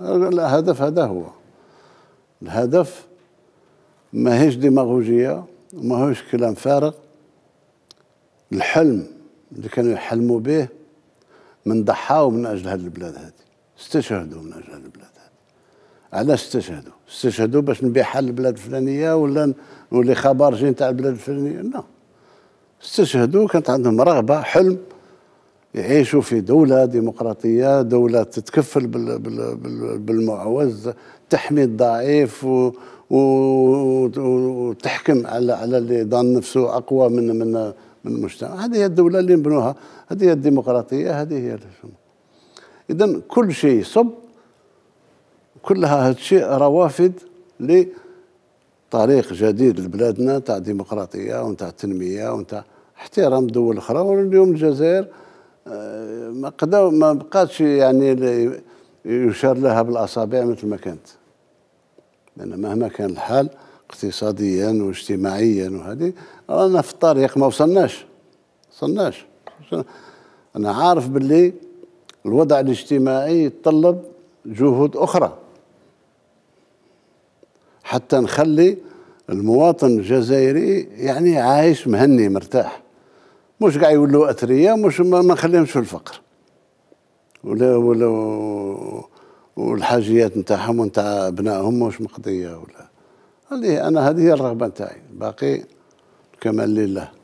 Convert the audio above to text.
الهدف هذا هو الهدف ماهيش ديماغوجية ماهوش كلام فارغ الحلم اللي كانوا يحلموا به من ضحاو من أجل هذه البلاد هذه استشهدوا من أجل هذه البلاد علاش استشهدوا؟ استشهدوا باش نبيع حل البلاد الفلانيه ولا نولي خبارجي تاع البلاد الفلانيه لا استشهدوا كانت عندهم رغبه حلم يعيشوا في دولة ديمقراطية دولة تتكفل بالمعوز تحمي الضعيف وتحكم على على اللي ظن نفسه أقوى من من من المجتمع هذه هي الدولة اللي نبنوها هذه هي الديمقراطية هذه هي إذا كل شيء يصب كلها الشيء روافد لطريق جديد لبلادنا تاع ديمقراطية ونتاع التنمية ونتاع احترام دول أخرى واليوم الجزائر آه، ما قدر ما بقاتش يعني يشار لها بالاصابع مثل ما كانت لان مهما كان الحال اقتصاديا واجتماعيا وهذه رانا في الطريق ما وصلناش وصلناش انا عارف باللي الوضع الاجتماعي يتطلب جهود اخرى حتى نخلي المواطن الجزائري يعني عايش مهني مرتاح مش كاع يولوا اثرياء مش ما نخليهمش في الفقر ولا ولا والحاجيات نتاعهم ونتاع ابنائهم مش مقضيه ولا هذه انا هذه هي الرغبه نتاعي باقي كمال لله